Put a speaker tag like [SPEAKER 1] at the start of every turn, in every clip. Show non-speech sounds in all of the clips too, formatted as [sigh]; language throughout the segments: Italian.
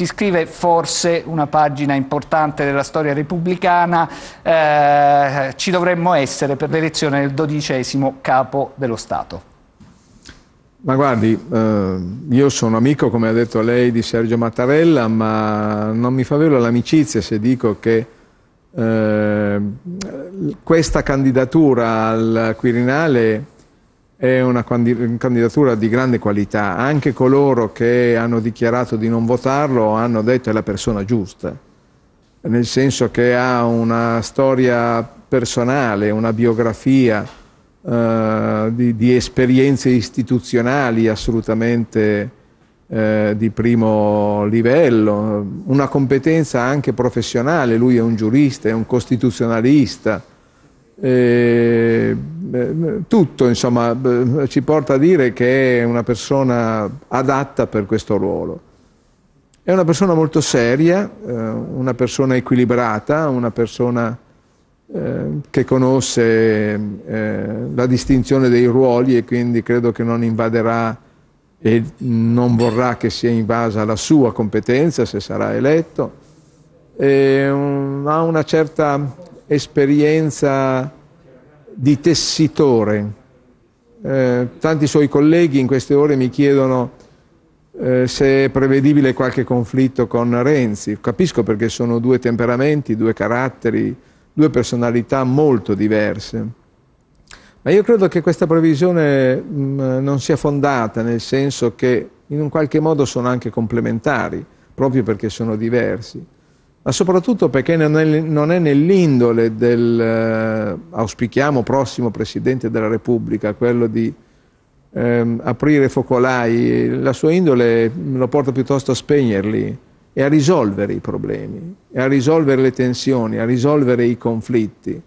[SPEAKER 1] si scrive forse una pagina importante della storia repubblicana, eh, ci dovremmo essere per l'elezione del dodicesimo capo dello Stato. Ma guardi, eh, io sono amico, come ha detto lei, di Sergio Mattarella, ma non mi fa velo l'amicizia se dico che eh, questa candidatura al Quirinale è una candidatura di grande qualità. Anche coloro che hanno dichiarato di non votarlo hanno detto che è la persona giusta, nel senso che ha una storia personale, una biografia eh, di, di, esperienze istituzionali assolutamente eh, di primo livello, una competenza anche professionale, lui è un giurista, è un costituzionalista. Eh, tutto insomma, ci porta a dire che è una persona adatta per questo ruolo. È una persona molto seria, eh, una persona equilibrata, una persona eh, che conosce eh, la distinzione dei ruoli e quindi credo che non invaderà e non vorrà che sia invasa la sua competenza se sarà eletto. Mm, ha una certa esperienza di tessitore. Eh, tanti suoi colleghi in queste ore mi chiedono eh, se è prevedibile qualche conflitto con Renzi. Capisco perché sono due temperamenti, due caratteri, due personalità molto diverse. Ma io credo che questa previsione mh, mm, non sia fondata, nel senso che in un qualche modo sono anche complementari, proprio perché sono diversi ma soprattutto perché non è, non è nell'indole del, eh, auspichiamo, prossimo Presidente della Repubblica, quello di ehm, aprire focolai, la sua indole lo porta piuttosto a spegnerli e a risolvere i problemi, a risolvere le tensioni, a risolvere i conflitti.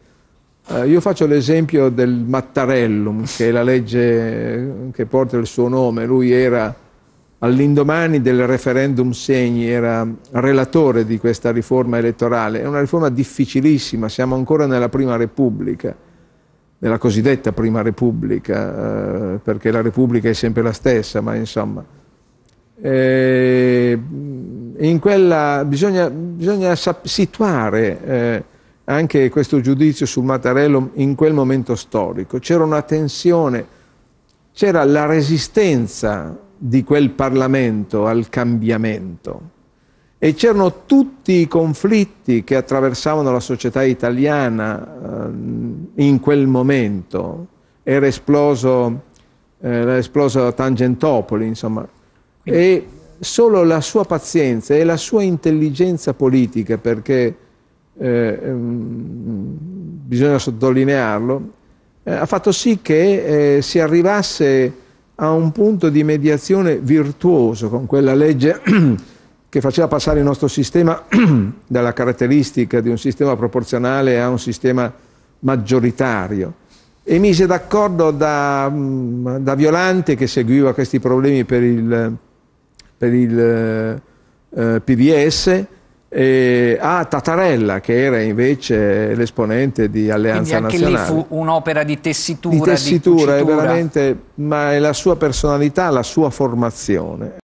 [SPEAKER 1] Eh, io faccio l'esempio del Mattarellum, che è la legge eh, che porta il suo nome, lui era all'indomani del referendum Segni era relatore di questa riforma elettorale. È una riforma difficilissima, siamo ancora nella Prima Repubblica, nella cosiddetta Prima Repubblica, eh, perché la Repubblica è sempre la stessa, ma insomma. Eh, in quella bisogna, bisogna situare eh, anche questo giudizio sul Mattarello in quel momento storico. C'era una tensione, c'era la resistenza di quel Parlamento al cambiamento. E c'erano tutti i conflitti che attraversavano la società italiana eh, in quel momento. Era esploso, eh, era esplosa Tangentopoli, insomma. E solo la sua pazienza e la sua intelligenza politica, perché eh, ehm, bisogna sottolinearlo, eh, ha fatto sì che eh, si arrivasse a un punto di mediazione virtuoso con quella legge [clears throat] che faceva passare il nostro sistema [clears throat] dalla caratteristica di un sistema proporzionale a un sistema maggioritario e mise d'accordo da, mm, da Violante che seguiva questi problemi per il, per il eh, PDS e a ah, Tatarella che era invece l'esponente di Alleanza Quindi anche Nazionale. lì fu un'opera di tessitura, di tessitura, di è veramente, ma è la sua personalità, la sua formazione.